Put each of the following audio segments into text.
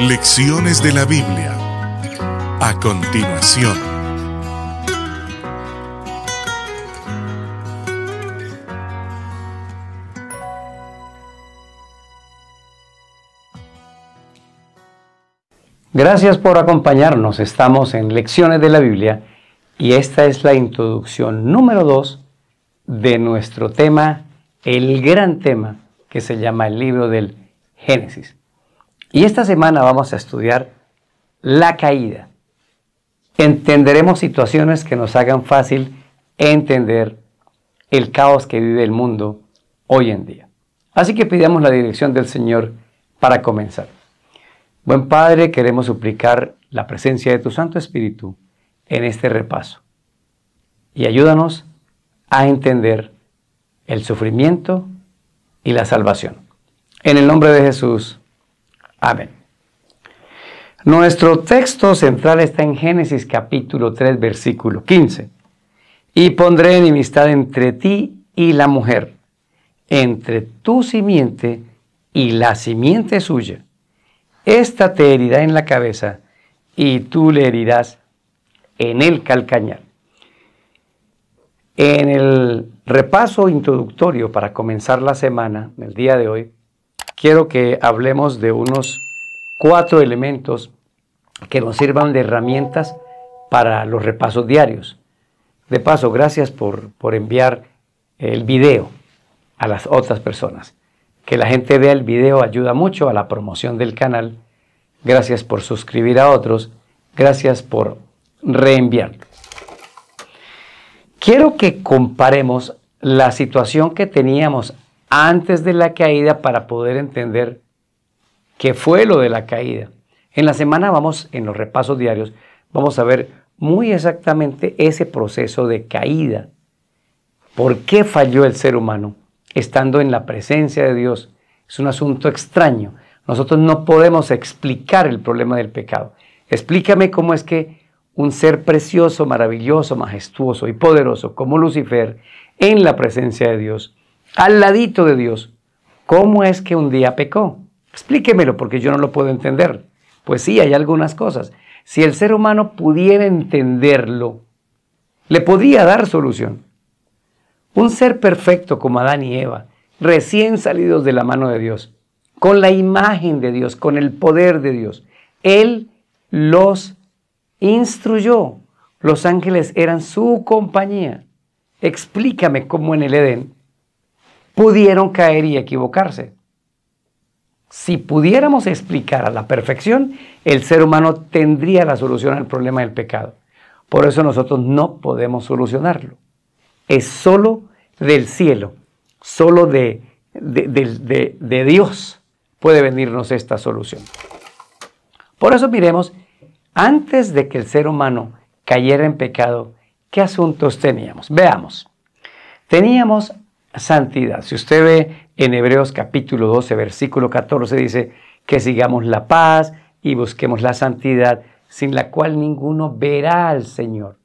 Lecciones de la Biblia. A continuación. Gracias por acompañarnos. Estamos en Lecciones de la Biblia y esta es la introducción número 2 de nuestro tema, el gran tema que se llama el libro del Génesis. Y esta semana vamos a estudiar la caída. Entenderemos situaciones que nos hagan fácil entender el caos que vive el mundo hoy en día. Así que pidamos la dirección del Señor para comenzar. Buen Padre, queremos suplicar la presencia de tu Santo Espíritu en este repaso y ayúdanos a entender el sufrimiento y la salvación. En el nombre de Jesús. Amén. Nuestro texto central está en Génesis capítulo 3, versículo 15. Y pondré enemistad entre ti y la mujer, entre tu simiente y la simiente suya. Esta te herirá en la cabeza y tú le herirás en el calcañar. En el repaso introductorio para comenzar la semana, el día de hoy, quiero que hablemos de unos cuatro elementos que nos sirvan de herramientas para los repasos diarios. De paso, gracias por, enviar el video a las otras personas. Que la gente vea el video ayuda mucho a la promoción del canal. Gracias por suscribir a otros. Gracias por reenviar. Quiero que comparemos la situación que teníamos antes de la caída para poder entender qué fue lo de la caída. En la semana vamos, en los repasos diarios, vamos a ver muy exactamente ese proceso de caída. ¿Por qué falló el ser humano estando en la presencia de Dios? Es un asunto extraño. Nosotros no podemos explicar el problema del pecado. Explícame cómo es que un ser precioso, maravilloso, majestuoso y poderoso como Lucifer, en la presencia de Dios, al ladito de Dios, ¿cómo es que un día pecó? Explíquemelo porque yo no lo puedo entender. Pues sí, hay algunas cosas. Si el ser humano pudiera entenderlo, le podría dar solución. Un ser perfecto como Adán y Eva, recién salidos de la mano de Dios, con la imagen de Dios, con el poder de Dios, Él los instruyó. Los ángeles eran su compañía. Explícame cómo en el Edén pudieron caer y equivocarse. Si pudiéramos explicar a la perfección, el ser humano tendría la solución al problema del pecado. Por eso nosotros no podemos solucionarlo. Es solo del cielo, solo de, de, de, de Dios puede venirnos esta solución. Por eso miremos, antes de que el ser humano cayera en pecado, ¿qué asuntos teníamos? Veamos. Teníamos santidad. Si usted ve en Hebreos capítulo 12, versículo 14, dice que sigamos la paz y busquemos la santidad, sin la cual ninguno verá al Señor.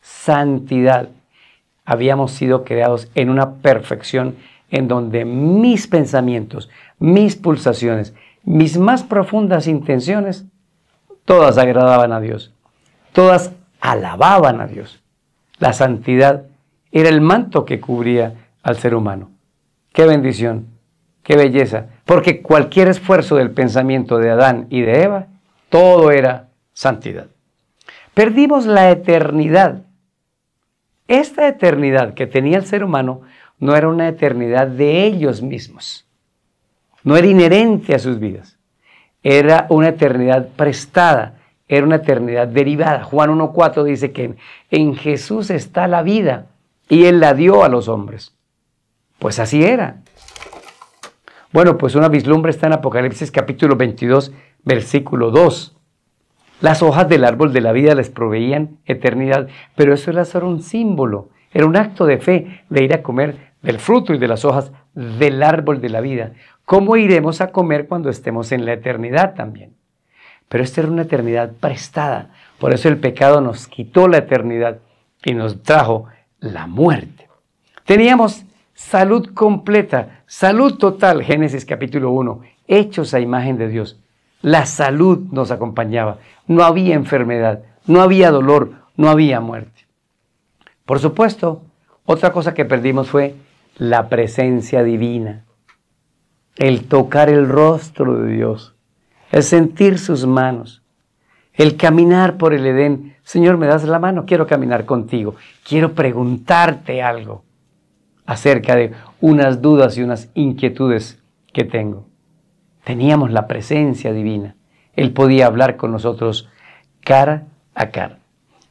Santidad. Habíamos sido creados en una perfección en donde mis pensamientos, mis pulsaciones, mis más profundas intenciones, todas agradaban a Dios, todas alababan a Dios. La santidad era el manto que cubría al ser humano. Qué bendición, qué belleza. Porque cualquier esfuerzo del pensamiento de Adán y de Eva, todo era santidad. Perdimos la eternidad. Esta eternidad que tenía el ser humano no era una eternidad de ellos mismos. No era inherente a sus vidas. Era una eternidad prestada, era una eternidad derivada. Juan 1.4 dice que en, Jesús está la vida y él la dio a los hombres. Pues así era. Bueno, pues una vislumbre está en Apocalipsis capítulo 22, versículo 2. Las hojas del árbol de la vida les proveían eternidad, pero eso era solo un símbolo, era un acto de fe de ir a comer del fruto y de las hojas del árbol de la vida. ¿Cómo iremos a comer cuando estemos en la eternidad también? Pero esta era una eternidad prestada, por eso el pecado nos quitó la eternidad y nos trajo la muerte. Teníamos salud completa, salud total, Génesis capítulo 1, hechos a imagen de Dios. La salud nos acompañaba, no había enfermedad, no había dolor, no había muerte. Por supuesto, otra cosa que perdimos fue la presencia divina, el tocar el rostro de Dios, el sentir sus manos, el caminar por el Edén. Señor, me das la mano, quiero caminar contigo, quiero preguntarte algo acerca de unas dudas y unas inquietudes que tengo. Teníamos la presencia divina. Él podía hablar con nosotros cara a cara.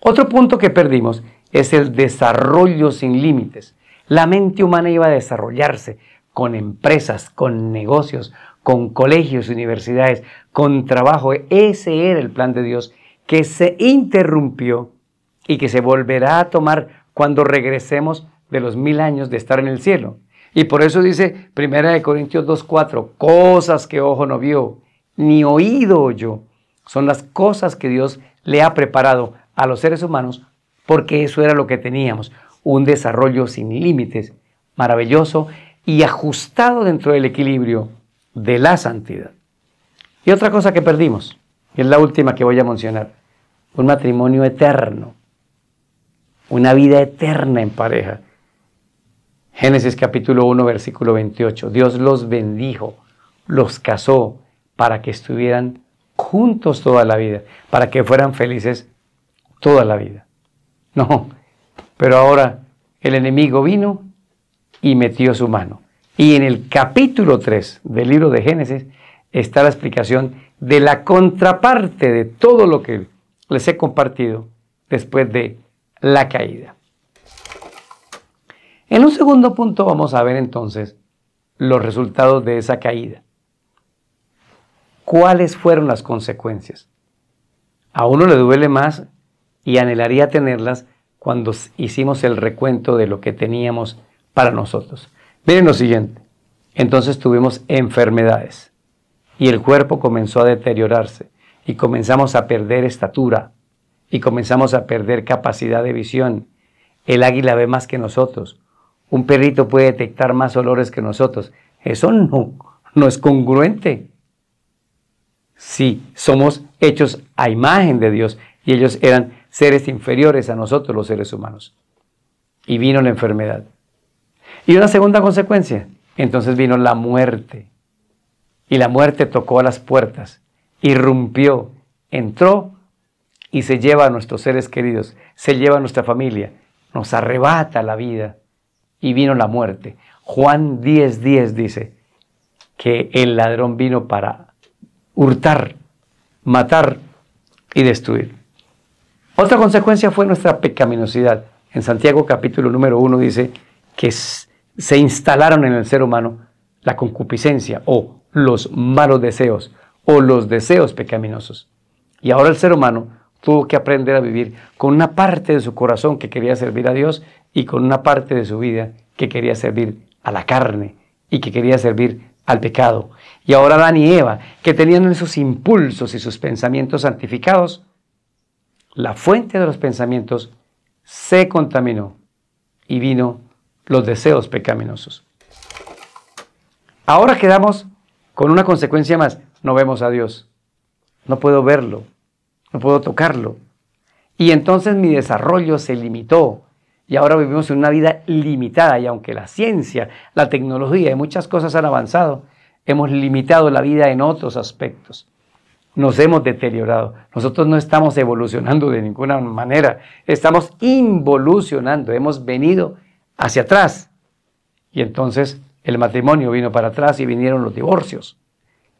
Otro punto que perdimos es el desarrollo sin límites. La mente humana iba a desarrollarse con empresas, con negocios, con colegios, universidades, con trabajo. Ese era el plan de Dios que se interrumpió y que se volverá a tomar cuando regresemos de los mil años de estar en el cielo. Y por eso dice 1 Corintios 2.4, cosas que ojo no vio, ni oído oyó, son las cosas que Dios le ha preparado a los seres humanos porque eso era lo que teníamos, un desarrollo sin límites, maravilloso y ajustado dentro del equilibrio de la santidad. Y otra cosa que perdimos, y es la última que voy a mencionar, un matrimonio eterno, una vida eterna en pareja. Génesis capítulo 1, versículo 28. Dios los bendijo, los casó para que estuvieran juntos toda la vida, para que fueran felices toda la vida. No, pero ahora el enemigo vino y metió su mano. Y en el capítulo 3 del libro de Génesis, está la explicación de la contraparte de todo lo que les he compartido después de la caída. En un segundo punto vamos a ver entonces los resultados de esa caída. ¿Cuáles fueron las consecuencias? A uno le duele más y anhelaría tenerlas cuando hicimos el recuento de lo que teníamos para nosotros. Miren lo siguiente. Entonces tuvimos enfermedades y el cuerpo comenzó a deteriorarse y comenzamos a perder estatura y comenzamos a perder capacidad de visión. El águila ve más que nosotros. Un perrito puede detectar más olores que nosotros. Eso no, es congruente. Sí, somos hechos a imagen de Dios y ellos eran seres inferiores a nosotros los seres humanos. Y vino la enfermedad. Y una segunda consecuencia, entonces vino la muerte. Y la muerte tocó a las puertas, irrumpió, entró y se lleva a nuestros seres queridos, se lleva a nuestra familia, nos arrebata la vida y vino la muerte. Juan 10:10 10 dice que el ladrón vino para hurtar, matar y destruir. Otra consecuencia fue nuestra pecaminosidad. En Santiago capítulo número 1 dice que se instalaron en el ser humano la concupiscencia o los malos deseos o los deseos pecaminosos. Y ahora el ser humano tuvo que aprender a vivir con una parte de su corazón que quería servir a Dios y con una parte de su vida que quería servir a la carne y que quería servir al pecado. Y ahora Adán y Eva, que tenían esos impulsos y sus pensamientos santificados, la fuente de los pensamientos se contaminó y vino los deseos pecaminosos. Ahora quedamos con una consecuencia más, no vemos a Dios, no puedo verlo, no puedo tocarlo. Y entonces mi desarrollo se limitó y ahora vivimos en una vida limitada y aunque la ciencia, la tecnología y muchas cosas han avanzado, hemos limitado la vida en otros aspectos. Nos hemos deteriorado. Nosotros no estamos evolucionando de ninguna manera. Estamos involucionando. Hemos venido hacia atrás. Y entonces el matrimonio vino para atrás y vinieron los divorcios.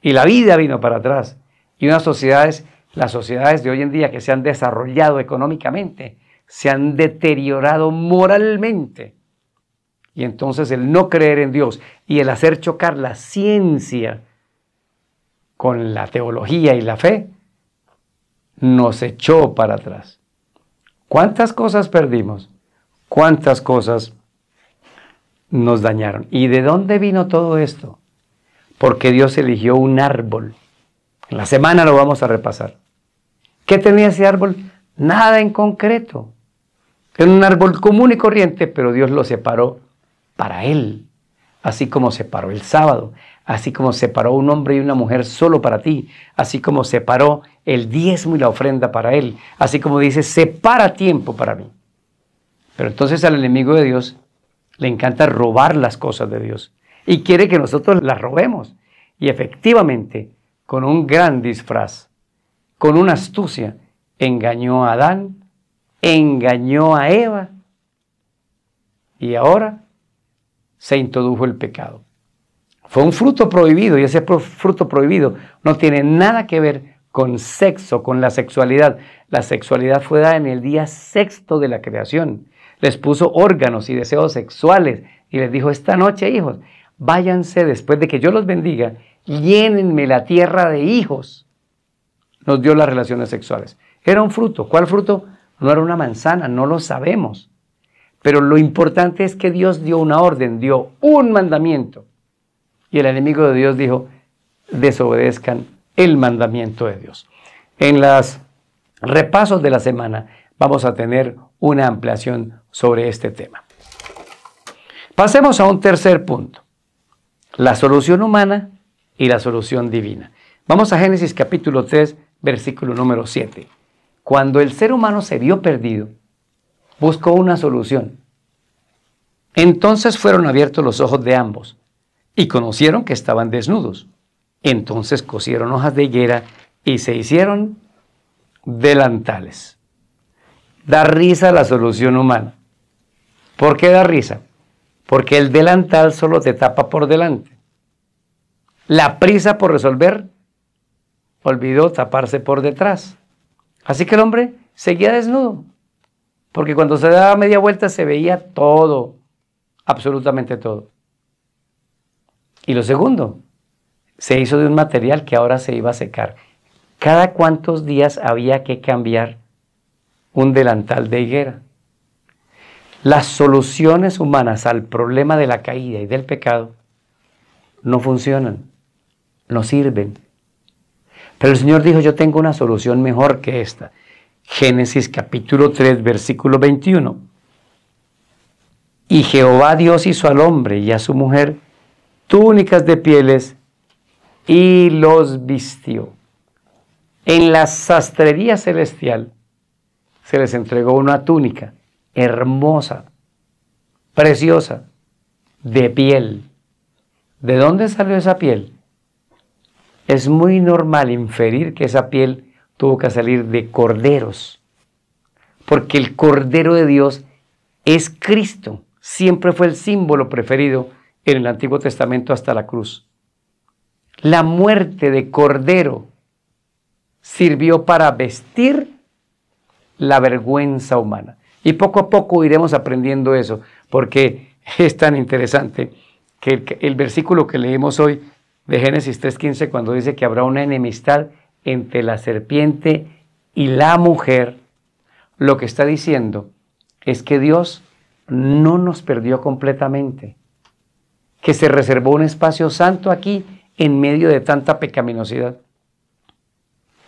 Y la vida vino para atrás. Y unas sociedades, las sociedades de hoy en día que se han desarrollado económicamente, se han deteriorado moralmente. Y entonces el no creer en Dios y el hacer chocar la ciencia con la teología y la fe nos echó para atrás. ¿Cuántas cosas perdimos? ¿Cuántas cosas nos dañaron. ¿Y de dónde vino todo esto? Porque Dios eligió un árbol. En la semana lo vamos a repasar. ¿Qué tenía ese árbol? Nada en concreto. Era un árbol común y corriente, pero Dios lo separó para él. Así como separó el sábado, así como separó un hombre y una mujer solo para ti, así como separó el diezmo y la ofrenda para él, así como dice, separa tiempo para mí. Pero entonces al enemigo de Dios le encanta robar las cosas de Dios y quiere que nosotros las robemos. Y efectivamente, con un gran disfraz, con una astucia, engañó a Adán, engañó a Eva y ahora se introdujo el pecado. Fue un fruto prohibido y ese fruto prohibido no tiene nada que ver con sexo, con la sexualidad. La sexualidad fue dada en el día sexto de la creación les puso órganos y deseos sexuales y les dijo, esta noche hijos, váyanse después de que yo los bendiga, llénenme la tierra de hijos. Nos dio las relaciones sexuales. Era un fruto. ¿Cuál fruto? No era una manzana, no lo sabemos. Pero lo importante es que Dios dio una orden, dio un mandamiento. Y el enemigo de Dios dijo, desobedezcan el mandamiento de Dios. En los repasos de la semana vamos a tener una ampliación sobre este tema. Pasemos a un tercer punto, la solución humana y la solución divina. Vamos a Génesis capítulo 3, versículo número 7. Cuando el ser humano se vio perdido, buscó una solución. Entonces fueron abiertos los ojos de ambos y conocieron que estaban desnudos. Entonces cosieron hojas de higuera y se hicieron delantales. Da risa la solución humana. ¿Por qué da risa? Porque el delantal solo te tapa por delante. La prisa por resolver olvidó taparse por detrás. Así que el hombre seguía desnudo, porque cuando se daba media vuelta se veía todo, absolutamente todo. Y lo segundo, se hizo de un material que ahora se iba a secar. Cada cuántos días había que cambiar un delantal de higuera. Las soluciones humanas al problema de la caída y del pecado no funcionan, no sirven. Pero el Señor dijo, yo tengo una solución mejor que esta. Génesis capítulo 3, versículo 21. Y Jehová Dios hizo al hombre y a su mujer túnicas de pieles y los vistió. En la sastrería celestial, se les entregó una túnica hermosa, preciosa, de piel. ¿De dónde salió esa piel? Es muy normal inferir que esa piel tuvo que salir de corderos, porque el cordero de Dios es Cristo, siempre fue el símbolo preferido en el Antiguo Testamento hasta la cruz. La muerte de cordero sirvió para vestir la vergüenza humana. Y poco a poco iremos aprendiendo eso, porque es tan interesante que el, versículo que leímos hoy de Génesis 3.15, cuando dice que habrá una enemistad entre la serpiente y la mujer, lo que está diciendo es que Dios no nos perdió completamente, que se reservó un espacio santo aquí en medio de tanta pecaminosidad.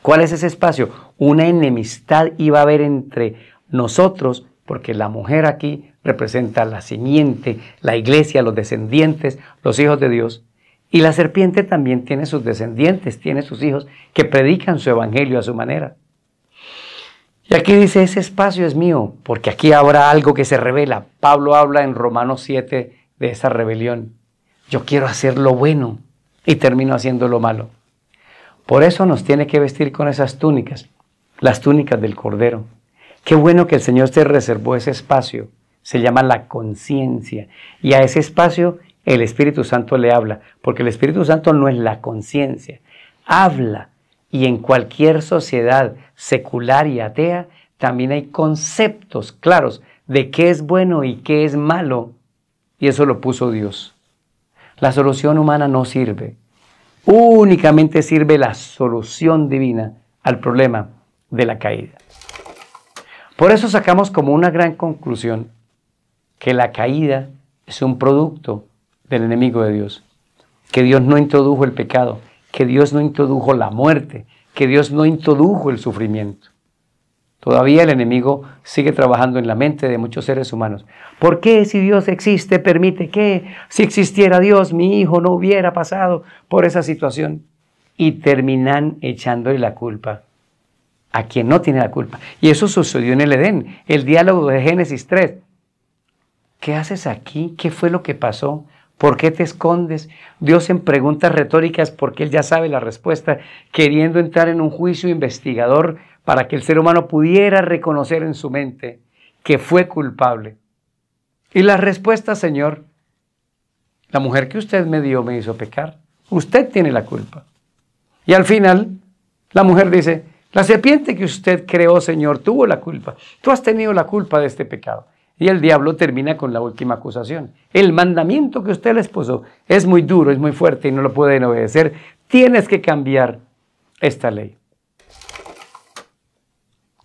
¿Cuál es ese espacio? Una enemistad iba a haber entre nosotros, porque la mujer aquí representa la simiente, la iglesia, los descendientes, los hijos de Dios. Y la serpiente también tiene sus descendientes, tiene sus hijos que predican su evangelio a su manera. Y aquí dice, ese espacio es mío, porque aquí habrá algo que se revela. Pablo habla en Romanos 7 de esa rebelión. Yo quiero hacer lo bueno y termino haciendo lo malo. Por eso nos tiene que vestir con esas túnicas, las túnicas del Cordero. Qué bueno que el Señor te reservó ese espacio, se llama la conciencia, y a ese espacio el Espíritu Santo le habla, porque el Espíritu Santo no es la conciencia, habla, y en cualquier sociedad secular y atea también hay conceptos claros de qué es bueno y qué es malo, y eso lo puso Dios. La solución humana no sirve únicamente sirve la solución divina al problema de la caída. Por eso sacamos como una gran conclusión que la caída es un producto del enemigo de Dios, que Dios no introdujo el pecado, que Dios no introdujo la muerte, que Dios no introdujo el sufrimiento. Todavía el enemigo sigue trabajando en la mente de muchos seres humanos. ¿Por qué si Dios existe permite que si existiera Dios mi hijo no hubiera pasado por esa situación? Y terminan echándole la culpa a quien no tiene la culpa. Y eso sucedió en el Edén, el diálogo de Génesis 3. ¿Qué haces aquí? ¿Qué fue lo que pasó? ¿Por qué te escondes? Dios en preguntas retóricas, porque Él ya sabe la respuesta, queriendo entrar en un juicio investigador para que el ser humano pudiera reconocer en su mente que fue culpable. Y la respuesta, Señor, la mujer que usted me dio me hizo pecar. Usted tiene la culpa. Y al final, la mujer dice, la serpiente que usted creó, Señor, tuvo la culpa. Tú has tenido la culpa de este pecado. Y el diablo termina con la última acusación. El mandamiento que usted le puso es muy duro, es muy fuerte y no lo pueden obedecer. Tienes que cambiar esta ley.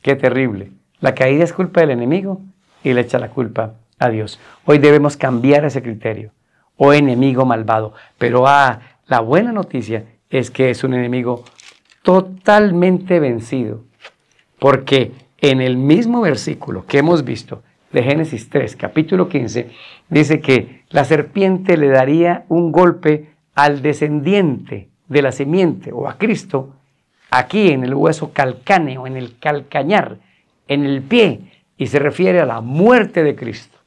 Qué terrible. La caída es culpa del enemigo y le echa la culpa a Dios. Hoy debemos cambiar ese criterio. O oh enemigo malvado. Pero ah, la buena noticia es que es un enemigo totalmente vencido. Porque en el mismo versículo que hemos visto de Génesis 3, capítulo 15, dice que la serpiente le daría un golpe al descendiente de la semiente o a Cristo aquí en el hueso calcáneo, en el calcañar, en el pie, y se refiere a la muerte de Cristo.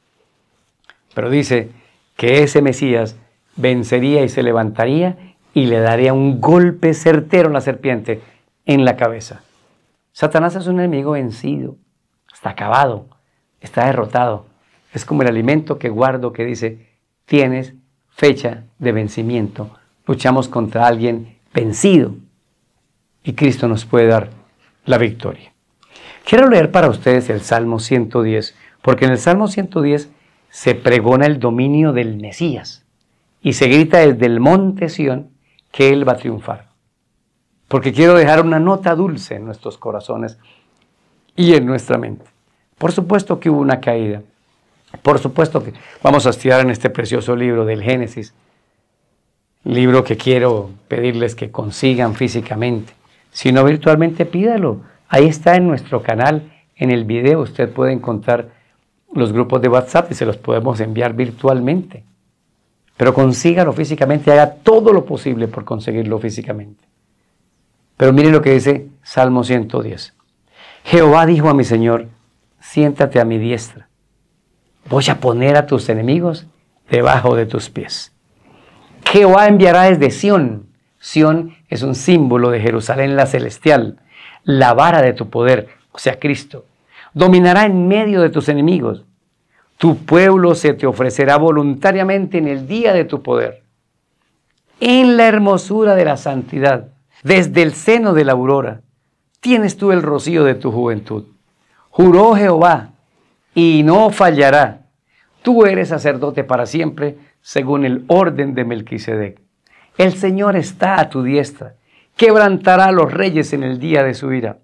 Pero dice que ese Mesías vencería y se levantaría y le daría un golpe certero a la serpiente en la cabeza. Satanás es un enemigo vencido, está acabado, está derrotado. Es como el alimento que guardo que dice, tienes fecha de vencimiento. Luchamos contra alguien vencido y Cristo nos puede dar la victoria. Quiero leer para ustedes el Salmo 110, porque en el Salmo 110 se pregona el dominio del Mesías y se grita desde el monte Sión que Él va a triunfar. Porque quiero dejar una nota dulce en nuestros corazones y en nuestra mente. Por supuesto que hubo una caída. Por supuesto que vamos a estudiar en este precioso libro del Génesis, libro que quiero pedirles que consigan físicamente si no virtualmente, pídalo. Ahí está en nuestro canal, en el video, usted puede encontrar los grupos de WhatsApp y se los podemos enviar virtualmente. Pero consígalo físicamente, haga todo lo posible por conseguirlo físicamente. Pero mire lo que dice Salmo 110. Jehová dijo a mi Señor, siéntate a mi diestra. Voy a poner a tus enemigos debajo de tus pies. Jehová enviará desde Sión Sión es un símbolo de Jerusalén la celestial, la vara de tu poder, o sea, Cristo. Dominará en medio de tus enemigos. Tu pueblo se te ofrecerá voluntariamente en el día de tu poder. En la hermosura de la santidad, desde el seno de la aurora, tienes tú el rocío de tu juventud. Juró Jehová y no fallará. Tú eres sacerdote para siempre, según el orden de Melquisedec. El Señor está a tu diestra, quebrantará a los reyes en el día de su ira,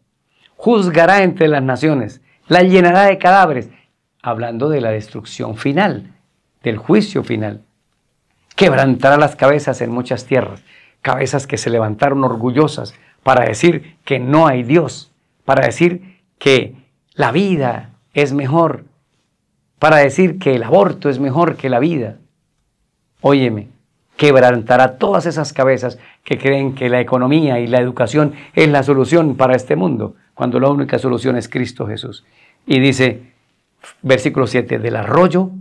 juzgará entre las naciones, la llenará de cadáveres, hablando de la destrucción final, del juicio final. Quebrantará las cabezas en muchas tierras, cabezas que se levantaron orgullosas para decir que no hay Dios, para decir que la vida es mejor, para decir que el aborto es mejor que la vida. Óyeme, quebrantará todas esas cabezas que creen que la economía y la educación es la solución para este mundo, cuando la única solución es Cristo Jesús. Y dice, versículo 7, del arroyo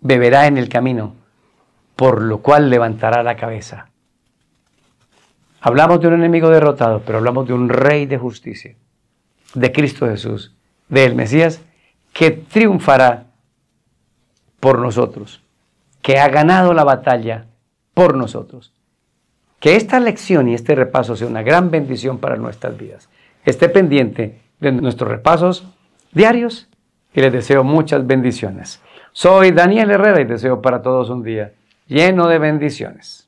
beberá en el camino, por lo cual levantará la cabeza. Hablamos de un enemigo derrotado, pero hablamos de un rey de justicia, de Cristo Jesús, del Mesías, que triunfará por nosotros que ha ganado la batalla por nosotros. Que esta lección y este repaso sea una gran bendición para nuestras vidas. Esté pendiente de nuestros repasos diarios y les deseo muchas bendiciones. Soy Daniel Herrera y deseo para todos un día lleno de bendiciones.